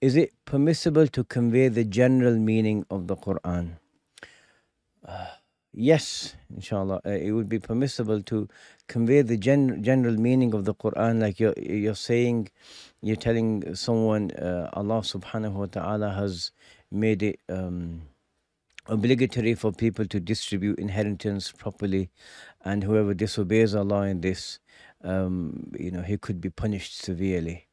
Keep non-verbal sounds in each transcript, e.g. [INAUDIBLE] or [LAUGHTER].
is it permissible to convey the general meaning of the Quran? Uh, yes, inshallah, uh, it would be permissible to convey the gen- general meaning of the Quran, like you're, you're saying, you're telling someone uh, Allah subhanahu wa ta'ala has made it. Um, obligatory for people to distribute inheritance properly and whoever disobeys Allah in this um, you know he could be punished severely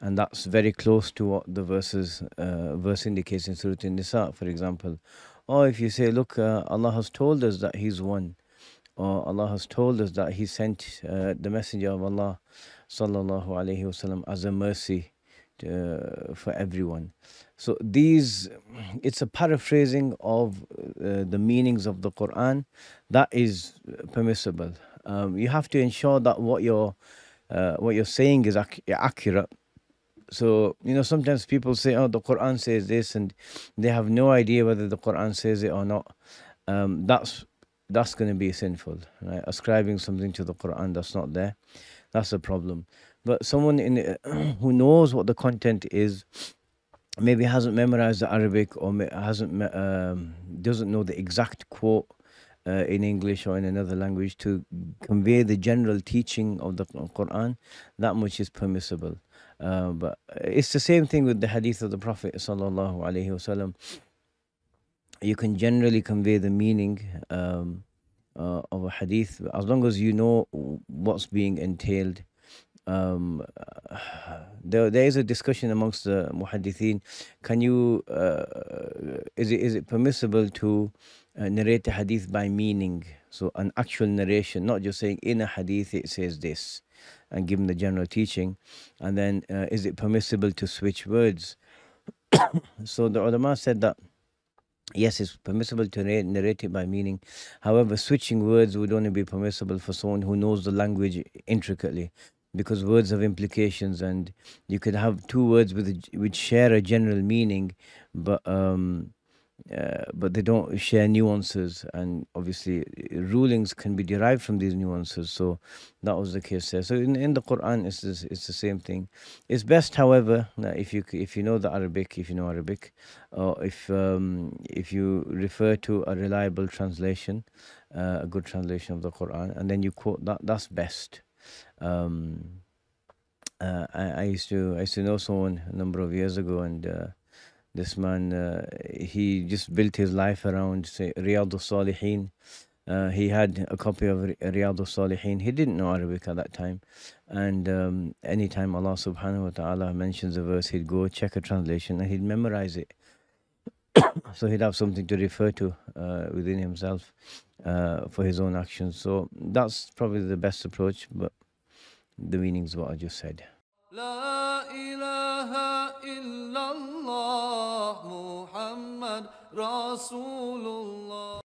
and that's very close to what the verses uh, verse indicates in Surah An-Nisa, for example. Or oh, if you say, look, uh, Allah has told us that He's one, or Allah has told us that He sent uh, the Messenger of Allah, sallallahu alaihi wasallam, as a mercy to, uh, for everyone. So these, it's a paraphrasing of uh, the meanings of the Quran. That is permissible. Um, you have to ensure that what you're uh, what you're saying is ac accurate so you know sometimes people say oh the quran says this and they have no idea whether the quran says it or not um, that's that's going to be sinful right ascribing something to the quran that's not there that's a problem but someone in [CLEARS THROAT] who knows what the content is maybe hasn't memorized the arabic or hasn't um, doesn't know the exact quote uh, in English or in another language to convey the general teaching of the Quran, that much is permissible. Uh, but it's the same thing with the hadith of the Prophet sallallahu alaihi wasallam. You can generally convey the meaning um, uh, of a hadith as long as you know what's being entailed um, there, there is a discussion amongst the muhaddithin. Can you, uh, is, it, is it permissible to uh, narrate a hadith by meaning? So an actual narration, not just saying in a hadith it says this and give them the general teaching. And then uh, is it permissible to switch words? [COUGHS] so the ulama said that yes, it's permissible to narrate, narrate it by meaning. However, switching words would only be permissible for someone who knows the language intricately because words have implications and you could have two words with which share a general meaning but um, uh, but they don't share nuances and obviously rulings can be derived from these nuances so that was the case there so in, in the quran it's, this, it's the same thing it's best however if you if you know the arabic if you know arabic or if um, if you refer to a reliable translation uh, a good translation of the quran and then you quote that that's best um, uh, I, I, used to I used to know someone a number of years ago, and uh, this man uh, he just built his life around say Riyadh Salihin. Uh, he had a copy of Riyadh Salihin. He didn't know Arabic at that time, and um, anytime Allah Subhanahu wa Taala mentions a verse, he'd go check a translation and he'd memorize it. [COUGHS] so he'd have something to refer to uh, within himself uh, for his own actions. So that's probably the best approach, but the meaning is what I just said. La ilaha illallah Muhammad Rasulullah